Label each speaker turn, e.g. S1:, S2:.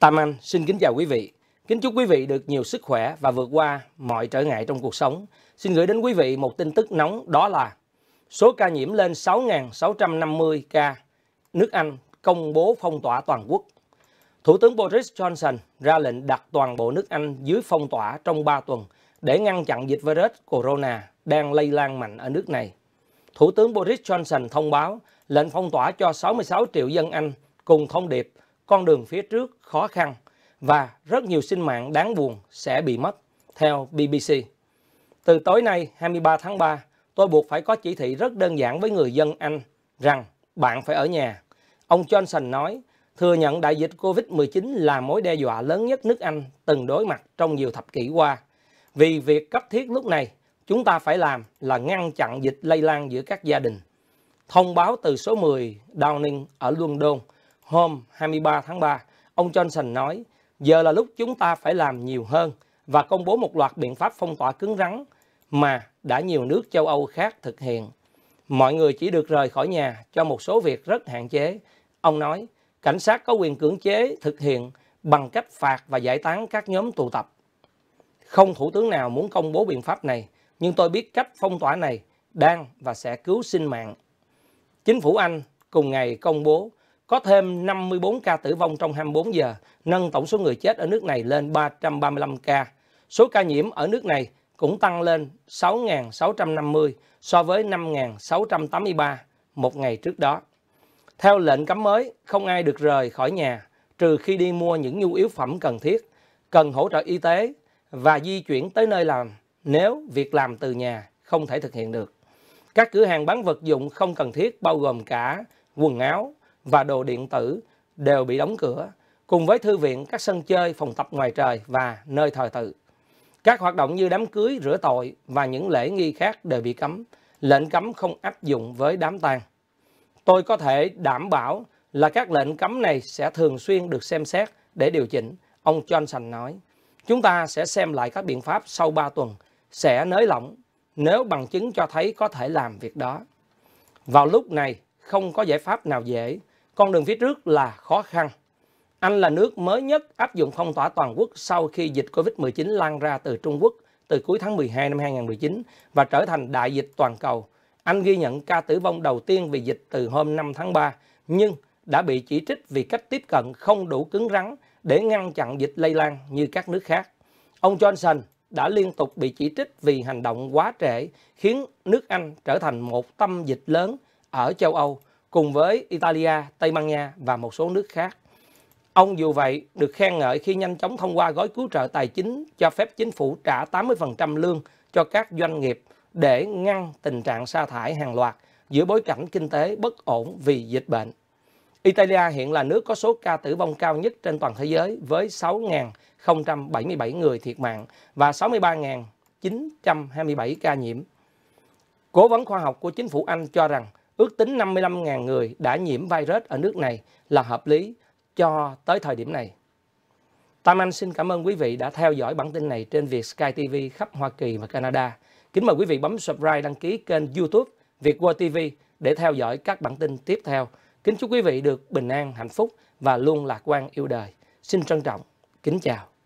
S1: Tam Anh xin kính chào quý vị. Kính chúc quý vị được nhiều sức khỏe và vượt qua mọi trở ngại trong cuộc sống. Xin gửi đến quý vị một tin tức nóng đó là số ca nhiễm lên 6.650 ca. Nước Anh công bố phong tỏa toàn quốc. Thủ tướng Boris Johnson ra lệnh đặt toàn bộ nước Anh dưới phong tỏa trong 3 tuần để ngăn chặn dịch virus corona đang lây lan mạnh ở nước này. Thủ tướng Boris Johnson thông báo lệnh phong tỏa cho 66 triệu dân Anh cùng thông điệp – con đường phía trước khó khăn và rất nhiều sinh mạng đáng buồn sẽ bị mất, theo BBC. Từ tối nay 23 tháng 3, tôi buộc phải có chỉ thị rất đơn giản với người dân Anh rằng bạn phải ở nhà. Ông Johnson nói, thừa nhận đại dịch COVID-19 là mối đe dọa lớn nhất nước Anh từng đối mặt trong nhiều thập kỷ qua. Vì việc cấp thiết lúc này, chúng ta phải làm là ngăn chặn dịch lây lan giữa các gia đình. Thông báo từ số 10 Downing ở London hôm 23 tháng 3, ông Johnson nói, giờ là lúc chúng ta phải làm nhiều hơn và công bố một loạt biện pháp phong tỏa cứng rắn mà đã nhiều nước châu Âu khác thực hiện. Mọi người chỉ được rời khỏi nhà cho một số việc rất hạn chế. Ông nói, cảnh sát có quyền cưỡng chế thực hiện bằng cách phạt và giải tán các nhóm tụ tập. Không thủ tướng nào muốn công bố biện pháp này, nhưng tôi biết cách phong tỏa này đang và sẽ cứu sinh mạng. Chính phủ Anh cùng ngày công bố có thêm 54 ca tử vong trong 24 giờ, nâng tổng số người chết ở nước này lên 335 ca. Số ca nhiễm ở nước này cũng tăng lên 6.650 so với 5.683 một ngày trước đó. Theo lệnh cấm mới, không ai được rời khỏi nhà trừ khi đi mua những nhu yếu phẩm cần thiết, cần hỗ trợ y tế và di chuyển tới nơi làm nếu việc làm từ nhà không thể thực hiện được. Các cửa hàng bán vật dụng không cần thiết bao gồm cả quần áo, và đồ điện tử đều bị đóng cửa, cùng với thư viện, các sân chơi, phòng tập ngoài trời và nơi thờ tự. Các hoạt động như đám cưới, rửa tội và những lễ nghi khác đều bị cấm. Lệnh cấm không áp dụng với đám tang. Tôi có thể đảm bảo là các lệnh cấm này sẽ thường xuyên được xem xét để điều chỉnh, ông Johnson nói. Chúng ta sẽ xem lại các biện pháp sau 3 tuần, sẽ nới lỏng nếu bằng chứng cho thấy có thể làm việc đó. Vào lúc này, không có giải pháp nào dễ, con đường phía trước là khó khăn. Anh là nước mới nhất áp dụng phong tỏa toàn quốc sau khi dịch COVID-19 lan ra từ Trung Quốc từ cuối tháng 12 năm 2019 và trở thành đại dịch toàn cầu. Anh ghi nhận ca tử vong đầu tiên vì dịch từ hôm 5 tháng 3, nhưng đã bị chỉ trích vì cách tiếp cận không đủ cứng rắn để ngăn chặn dịch lây lan như các nước khác. Ông Johnson đã liên tục bị chỉ trích vì hành động quá trễ khiến nước Anh trở thành một tâm dịch lớn ở châu Âu cùng với Italia, Tây Ban Nha và một số nước khác. Ông dù vậy được khen ngợi khi nhanh chóng thông qua gói cứu trợ tài chính cho phép chính phủ trả 80% lương cho các doanh nghiệp để ngăn tình trạng sa thải hàng loạt giữa bối cảnh kinh tế bất ổn vì dịch bệnh. Italia hiện là nước có số ca tử vong cao nhất trên toàn thế giới với 6.077 người thiệt mạng và 63.927 ca nhiễm. Cố vấn khoa học của chính phủ Anh cho rằng ước tính 55.000 người đã nhiễm virus ở nước này là hợp lý cho tới thời điểm này. Tam Anh xin cảm ơn quý vị đã theo dõi bản tin này trên Việt Sky TV khắp Hoa Kỳ và Canada. Kính mời quý vị bấm subscribe đăng ký kênh YouTube Việt World TV để theo dõi các bản tin tiếp theo. Kính chúc quý vị được bình an, hạnh phúc và luôn lạc quan yêu đời. Xin trân trọng. Kính chào.